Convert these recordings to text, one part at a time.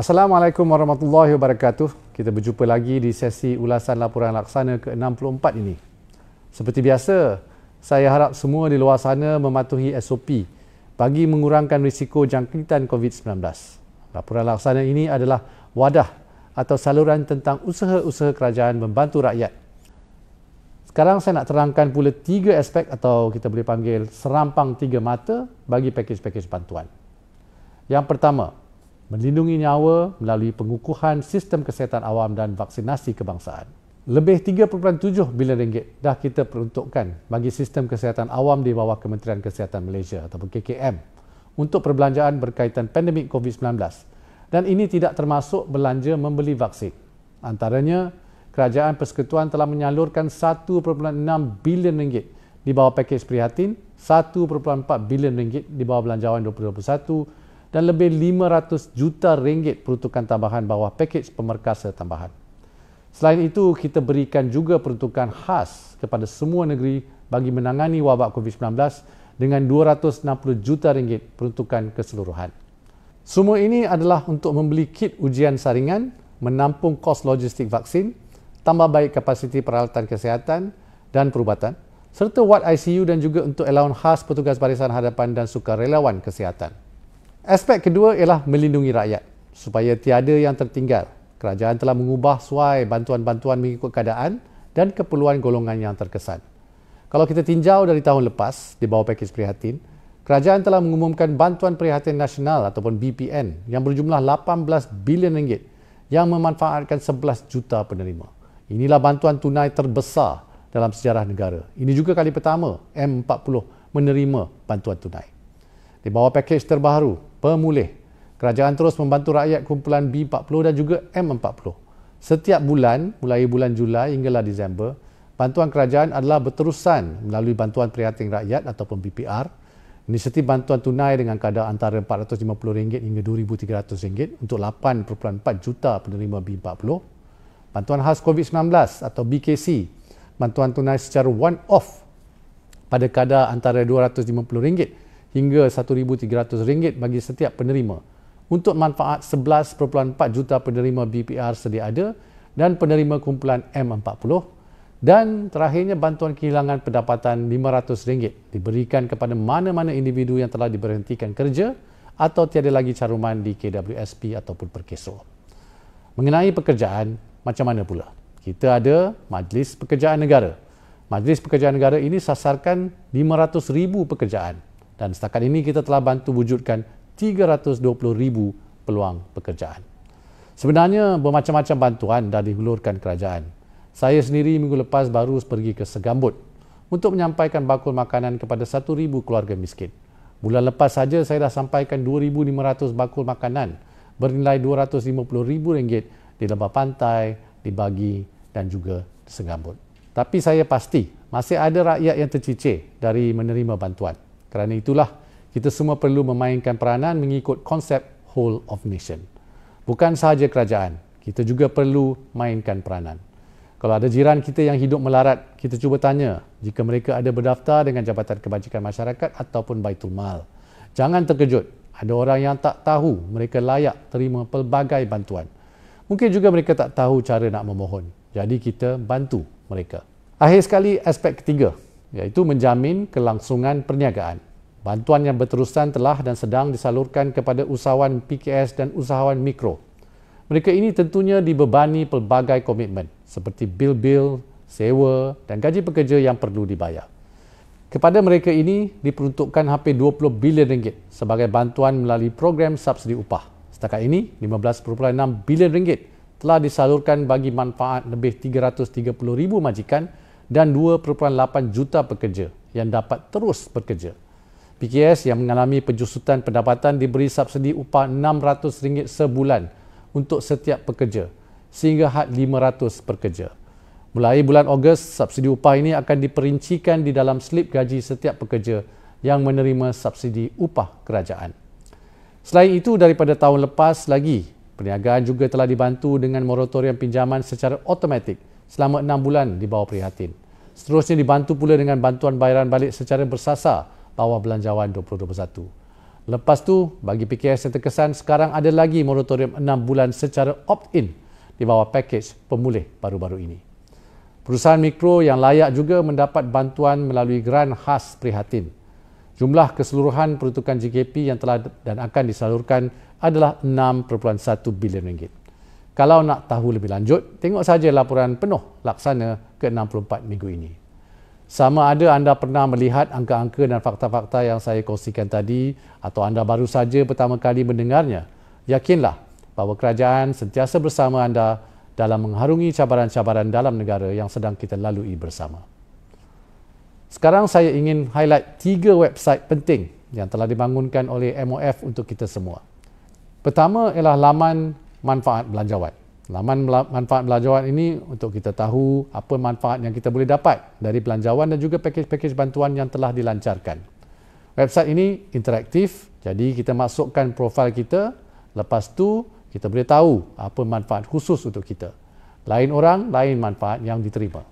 Assalamualaikum warahmatullahi wabarakatuh. Kita berjumpa lagi di sesi ulasan laporan laksana ke-64 ini. Seperti biasa, saya harap semua di luar sana mematuhi SOP bagi mengurangkan risiko jangkitan COVID-19. Laporan laksana ini adalah wadah atau saluran tentang usaha-usaha kerajaan membantu rakyat. Sekarang saya nak terangkan pula tiga aspek atau kita boleh panggil serampang tiga mata bagi pakej-pakej bantuan. Yang pertama, melindungi nyawa melalui pengukuhan sistem kesihatan awam dan vaksinasi kebangsaan. Lebih 3.7 bilion ringgit dah kita peruntukkan bagi sistem kesihatan awam di bawah Kementerian Kesihatan Malaysia atau KKM untuk perbelanjaan berkaitan pandemik COVID-19 dan ini tidak termasuk belanja membeli vaksin. Antaranya, Kerajaan Persekutuan telah menyalurkan 1.6 bilion ringgit di bawah pakej prihatin, 1.4 bilion ringgit di bawah belanjawan dan lebih 500 juta ringgit peruntukan tambahan bawah pakej pemerkasa tambahan. Selain itu, kita berikan juga peruntukan khas kepada semua negeri bagi menangani wabak COVID-19 dengan 260 juta ringgit peruntukan keseluruhan. Semua ini adalah untuk membeli kit ujian saringan, menampung kos logistik vaksin, tambah baik kapasiti peralatan kesihatan dan perubatan, serta ward ICU dan juga untuk allowance khas petugas barisan hadapan dan sukarelawan kesihatan. Aspek kedua ialah melindungi rakyat supaya tiada yang tertinggal. Kerajaan telah mengubah suai bantuan-bantuan mengikut keadaan dan keperluan golongan yang terkesan. Kalau kita tinjau dari tahun lepas di bawah pakej prihatin, kerajaan telah mengumumkan bantuan prihatin nasional ataupun BPN yang berjumlah 18 bilion ringgit yang memanfaatkan 11 juta penerima. Inilah bantuan tunai terbesar dalam sejarah negara. Ini juga kali pertama M40 menerima bantuan tunai. Di bawah pakej terbaru, pemulih. Kerajaan terus membantu rakyat kumpulan B40 dan juga M40. Setiap bulan, mulai bulan Julai hinggalah Disember, bantuan kerajaan adalah berterusan melalui bantuan prihatin rakyat ataupun BPR. Inisiatif bantuan tunai dengan kadar antara RM450 hingga RM2,300 untuk 8.4 juta penerima B40. Bantuan khas COVID-19 atau BKC, bantuan tunai secara one-off pada kadar antara RM250 hingga RM1,300 bagi setiap penerima untuk manfaat 11.4 juta penerima BPR sedia ada dan penerima kumpulan M40 dan terakhirnya bantuan kehilangan pendapatan RM500 diberikan kepada mana-mana individu yang telah diberhentikan kerja atau tiada lagi caruman di KWSP ataupun Perkeso. Mengenai pekerjaan, macam mana pula? Kita ada Majlis Pekerjaan Negara. Majlis Pekerjaan Negara ini sasarkan 500,000 pekerjaan dan setakat ini kita telah bantu wujudkan 320,000 peluang pekerjaan. Sebenarnya bermacam-macam bantuan dah dihulurkan kerajaan. Saya sendiri minggu lepas baru pergi ke Segambut untuk menyampaikan bakul makanan kepada 1,000 keluarga miskin. Bulan lepas saja saya dah sampaikan 2,500 bakul makanan bernilai RM250,000 di lembah pantai, di bagi dan juga di Segambut. Tapi saya pasti masih ada rakyat yang tercicir dari menerima bantuan. Kerana itulah kita semua perlu memainkan peranan mengikut konsep whole of nation. Bukan sahaja kerajaan, kita juga perlu mainkan peranan. Kalau ada jiran kita yang hidup melarat, kita cuba tanya jika mereka ada berdaftar dengan Jabatan Kebajikan Masyarakat ataupun Baitul Mal. Jangan terkejut, ada orang yang tak tahu mereka layak terima pelbagai bantuan. Mungkin juga mereka tak tahu cara nak memohon. Jadi kita bantu mereka. Akhir sekali aspek ketiga iaitu menjamin kelangsungan perniagaan. Bantuan yang berterusan telah dan sedang disalurkan kepada usahawan PKS dan usahawan mikro. Mereka ini tentunya dibebani pelbagai komitmen seperti bil-bil, sewa dan gaji pekerja yang perlu dibayar. Kepada mereka ini diperuntukkan hampir 20 bilion ringgit sebagai bantuan melalui program subsidi upah. Setakat ini, 15.6 bilion ringgit telah disalurkan bagi manfaat lebih 330,000 majikan dan 2.8 juta pekerja yang dapat terus bekerja. PKS yang mengalami penjusutan pendapatan diberi subsidi upah RM600 sebulan untuk setiap pekerja sehingga had 500 pekerja. Mulai bulan Ogos, subsidi upah ini akan diperincikan di dalam slip gaji setiap pekerja yang menerima subsidi upah kerajaan. Selain itu, daripada tahun lepas lagi, Perniagaan juga telah dibantu dengan moratorium pinjaman secara automatik selama enam bulan di bawah prihatin. Seterusnya dibantu pula dengan bantuan bayaran balik secara bersasar bawah Belanjawan 2021. Lepas tu, bagi PKS yang terkesan, sekarang ada lagi moratorium enam bulan secara opt-in di bawah pakej pemulih baru-baru ini. Perusahaan mikro yang layak juga mendapat bantuan melalui geran khas prihatin. Jumlah keseluruhan peruntukan JKP yang telah dan akan disalurkan adalah 6.1 bilion ringgit. Kalau nak tahu lebih lanjut, tengok saja laporan penuh laksana ke-64 minggu ini. Sama ada anda pernah melihat angka-angka dan fakta-fakta yang saya kongsikan tadi atau anda baru saja pertama kali mendengarnya, yakinlah bahawa kerajaan sentiasa bersama anda dalam mengharungi cabaran-cabaran dalam negara yang sedang kita lalui bersama. Sekarang saya ingin highlight tiga website penting yang telah dibangunkan oleh MOF untuk kita semua. Pertama ialah laman manfaat belanjawan. Laman manfaat belanjawan ini untuk kita tahu apa manfaat yang kita boleh dapat dari belanjawan dan juga pakej-pakej bantuan yang telah dilancarkan. Website ini interaktif, jadi kita masukkan profil kita, lepas tu kita boleh tahu apa manfaat khusus untuk kita. Lain orang, lain manfaat yang diterima.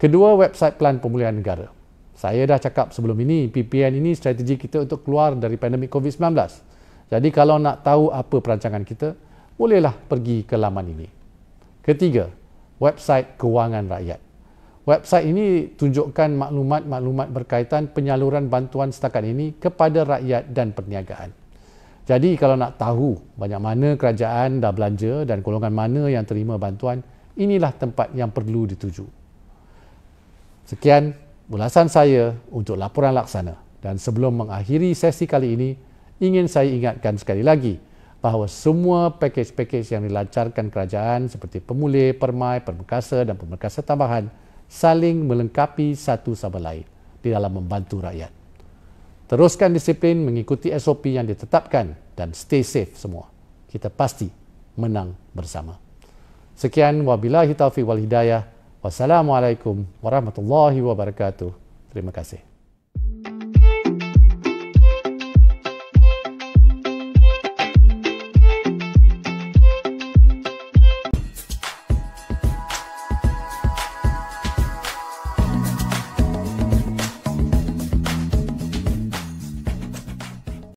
Kedua, website pelan pemulihan negara. Saya dah cakap sebelum ini, PPN ini strategi kita untuk keluar dari pandemik COVID-19. Jadi kalau nak tahu apa perancangan kita, bolehlah pergi ke laman ini. Ketiga, website kewangan rakyat. Website ini tunjukkan maklumat-maklumat berkaitan penyaluran bantuan setakat ini kepada rakyat dan perniagaan. Jadi kalau nak tahu banyak mana kerajaan dah belanja dan golongan mana yang terima bantuan, inilah tempat yang perlu dituju. Sekian ulasan saya untuk laporan laksana. Dan sebelum mengakhiri sesi kali ini, ingin saya ingatkan sekali lagi bahawa semua pakej-pakej yang dilancarkan kerajaan seperti pemulih, permai, perbekasa dan pemerkasa tambahan saling melengkapi satu sama lain di dalam membantu rakyat. Teruskan disiplin mengikuti SOP yang ditetapkan dan stay safe semua. Kita pasti menang bersama. Sekian wabillahi taufiq wal hidayah. Wassalamualaikum warahmatullahi wabarakatuh. Terima kasih.